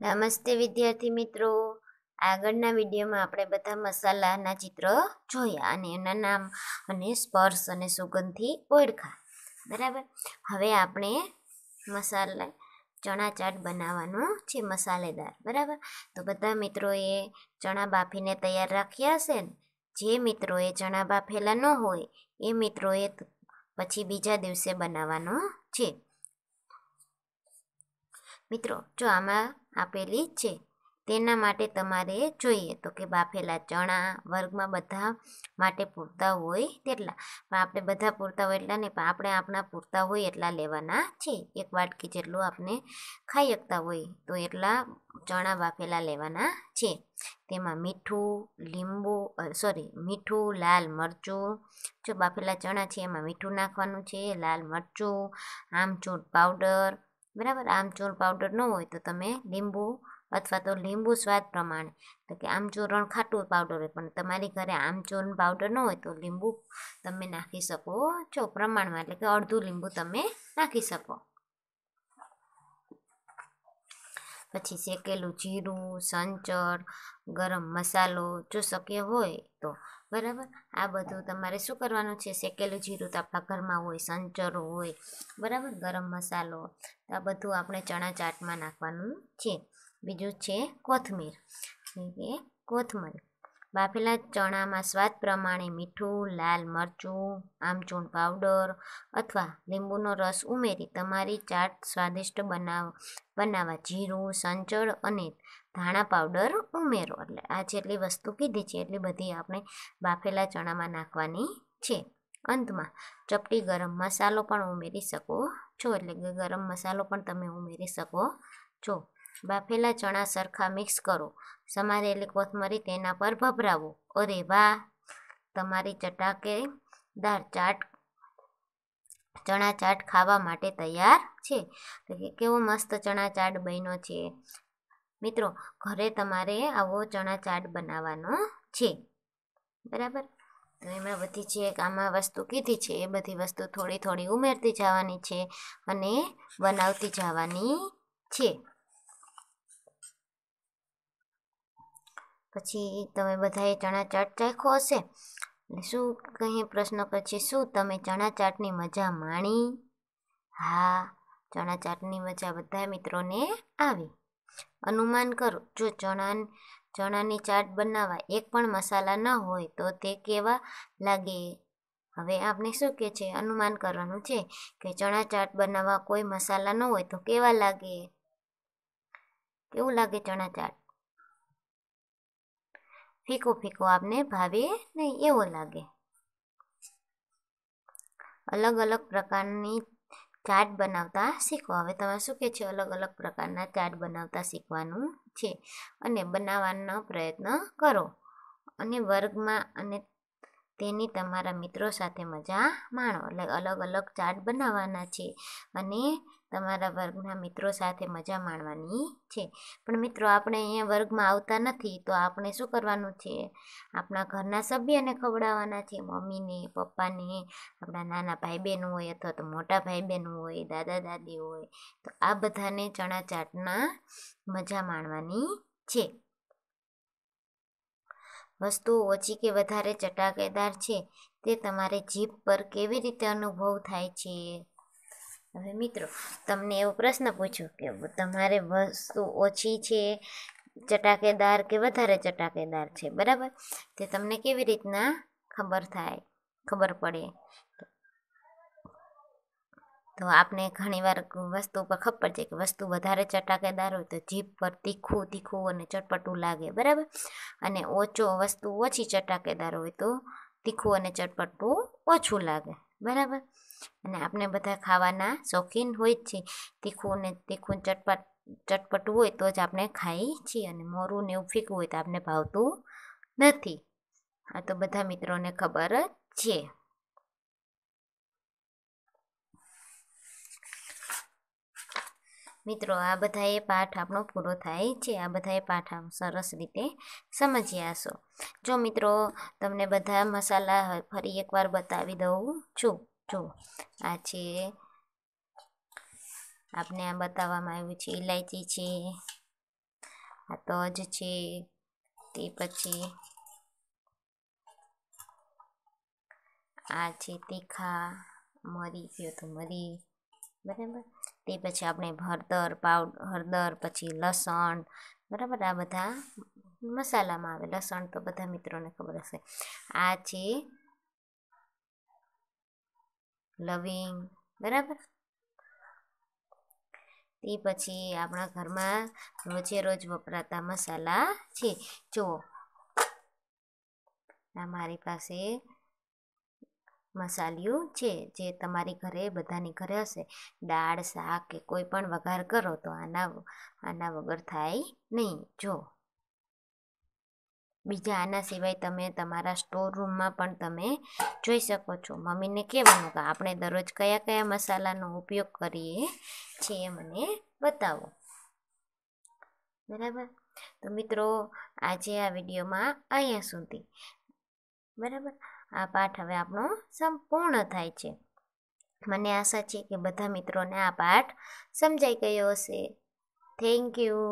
નમસ્તે વિદ્યાર્થી મિત્રો આગળના વિડીયોમાં આપણે બધા મસાલાના ચિત્ર જોયા અને એના નામ અને સ્પર્શ અને સુગંધથી ઓળખા બરાબર હવે આપણે મસાલા ચણા ચાટ બનાવવાનો છે મસાલેદાર બરાબર તો બધા મિત્રોએ ચણા બાફીને તૈયાર રાખ્યા હશે ને જે મિત્રોએ ચણા બાફેલા ન હોય એ મિત્રોએ પછી બીજા દિવસે બનાવવાનો છે મિત્રો જો આમાં આપેલી છે તેના માટે તમારે જોઈએ તો કે બાફેલા ચણા વર્ગમાં બધા માટે પૂરતા હોય તેટલા પણ આપણે બધા પૂરતા હોય એટલા નહીં પણ આપણે આપણા પૂરતા હોય એટલા લેવાના છે એક વાટકી જેટલું આપણે ખાઈ શકતા હોય તો એટલા ચણા બાફેલા લેવાના છે તેમાં મીઠું લીંબુ સોરી મીઠું લાલ મરચું જો બાફેલા ચણા છે એમાં મીઠું નાખવાનું છે લાલ મરચું આમચૂર પાવડર બરાબર આમચૂર પાવડર ન હોય તો તમે લીંબુ અથવા તો લીંબુ સ્વાદ પ્રમાણે તો કે આમચૂરણ ખાટું પાવડર હોય પણ તમારી ઘરે આમચૂર્ણ પાવડર ન હોય તો લીંબુ તમે નાખી શકો છો પ્રમાણમાં એટલે કે અડધું લીંબુ તમે નાખી શકો પછી શેકેલું જીરું સંચર ગરમ મસાલો જો શક્ય હોય તો બરાબર આ બધું તમારે શું કરવાનું છે શેકેલું જીરું તો આપણા ઘરમાં હોય સંચર હોય બરાબર ગરમ મસાલો આ બધું આપણે ચણા ચાટમાં નાખવાનું છે બીજું છે કોથમીર કે કોથમીર બાફેલા ચણામાં સ્વાદ પ્રમાણે મીઠું લાલ મરચું આમચૂર્ણ પાવડર અથવા લીંબુનો રસ ઉમેરી તમારી ચાટ સ્વાદિષ્ટ બનાવ બનાવવા જીરું સંચળ અને ધાણા પાવડર ઉમેરો એટલે આ જેટલી વસ્તુ કીધી છે એટલી બધી આપણે બાફેલા ચણામાં નાખવાની છે અંતમાં ચપટી ગરમ મસાલો પણ ઉમેરી શકો છો એટલે કે ગરમ મસાલો પણ તમે ઉમેરી શકો છો બાફેલા ચણા સરખા મિક્સ કરો સમારેલી કોથમરી તેના પર ભભરાવો અરે વાહ તમારી ચટાકેદાર ચાટ ચણા ચાટ ખાવા માટે તૈયાર છે કેવો મસ્ત ચણા ચાટ બન્યો છે મિત્રો ઘરે તમારે આવો ચણા ચાટ બનાવવાનો છે બરાબર તો એમાં બધી જે આમાં વસ્તુ કીધી છે એ બધી વસ્તુ થોડી થોડી ઉમેરતી જવાની છે અને બનાવતી જવાની છે પછી તમે બધાએ ચણા ચાટ ચાખ્યો હશે એટલે શું કંઈ પ્રશ્ન પછી શું તમે ચણા ચાટની મજા માણી હા ચણા ચાટની મજા બધા મિત્રોને આવી અનુમાન કરો જો ચણા ચણાની ચાટ બનાવવા એક પણ મસાલા ન હોય તો તે કેવા લાગે હવે આપણે શું કે છે અનુમાન કરવાનું છે કે ચણા ચાટ બનાવવા કોઈ મસાલા ન હોય તો કેવા લાગે કેવું લાગે ચણા ચાટ ફીકો ફીકો આપને ભાવે નહીં એવો લાગે અલગ અલગ પ્રકારની ચાટ બનાવતા શીખો હવે તમે શું કે છે અલગ અલગ પ્રકારના ચાટ બનાવતા શીખવાનું છે અને બનાવવાનો પ્રયત્ન કરો અને વર્ગમાં અને તેની તમારા મિત્રો સાથે મજા માણો એટલે અલગ અલગ ચાટ બનાવવાના છે અને તમારા વર્ગના મિત્રો સાથે મજા માણવાની છે પણ મિત્રો આપણે અહીંયા વર્ગમાં આવતા નથી તો આપણે શું કરવાનું છે આપણા ઘરના સભ્યને ખવડાવવાના છે મમ્મીને પપ્પાને આપણા નાના ભાઈ બહેન હોય અથવા તો મોટા ભાઈ બહેન હોય દાદા દાદી હોય તો આ બધાને ચણા ચાટના મજા માણવાની છે વસ્તુઓ ઓછી કે વધારે ચટાકેદાર છે તે તમારે જીભ પર કેવી રીતે અનુભવ થાય છે હવે મિત્રો તમને એવો પ્રશ્ન પૂછ્યો કે તમારે વસ્તુ ઓછી છે ચટાકેદાર કે વધારે ચટાકેદાર છે બરાબર તે તમને કેવી રીતના ખબર થાય ખબર પડે તો આપણે ઘણીવાર વસ્તુ પર ખબર છે કે વસ્તુ વધારે ચટાકેદાર હોય તો જીભ પર તીખું તીખું અને ચટપટું લાગે બરાબર અને ઓછો વસ્તુ ઓછી ચટાકેદાર હોય તો તીખું અને ચટપટું ઓછું લાગે બરાબર અને આપણે બધા ખાવાના શોખીન હોય જ છે તીખું ને તીખું ચટપટ ચટપટું હોય તો જ આપણે ખાઈએ છીએ અને મોરું ને એવું ફીકું હોય તો આપણે ભાવતું નથી આ તો બધા મિત્રોને ખબર જ છે મિત્રો આ બધાએ પાઠ આપણો પૂરો થાય છે આ બધાએ પાઠ સરસ રીતે સમજ્યા હશો જો મિત્રો તમને બધા મસાલા ફરી એકવાર બતાવી દઉં છું જો આ છે આપને આ બતાવવામાં આવ્યું છે ઇલાયચી છે આ તજ છે તે પછી આ છે તીખા મરી ગયો તો મરી બરાબર તે પછી આપણે હળદર પાવડર હળદર પછી લસણ બરાબર આ બધા મસાલામાં આવે લસણ તો બધા મિત્રોને ખબર હશે આ છે લવિંગ બરાબર તે પછી આપણા ઘરમાં રોજે રોજ વપરાતા મસાલા છે જુઓ આ મારી પાસે મસાલિયું છે જે તમારી ઘરે બધાની ઘરે હશે દાળ શાક કે કોઈ પણ વઘાર કરો તો આના આના વગર થાય નહીં જો બીજા આના સિવાય તમે તમારા સ્ટોર રૂમમાં પણ તમે જોઈ શકો છો મમ્મીને કહેવાનું કે આપણે દરરોજ કયા કયા મસાલાનો ઉપયોગ કરીએ છીએ મને બતાવો બરાબર તો મિત્રો આજે આ વિડીયોમાં અહીંયા સુધી બરાબર આ પાઠ હવે આપણો સંપૂર્ણ થાય છે મને આશા છે કે બધા મિત્રોને આ પાઠ સમજાઈ ગયો હશે થેન્ક યુ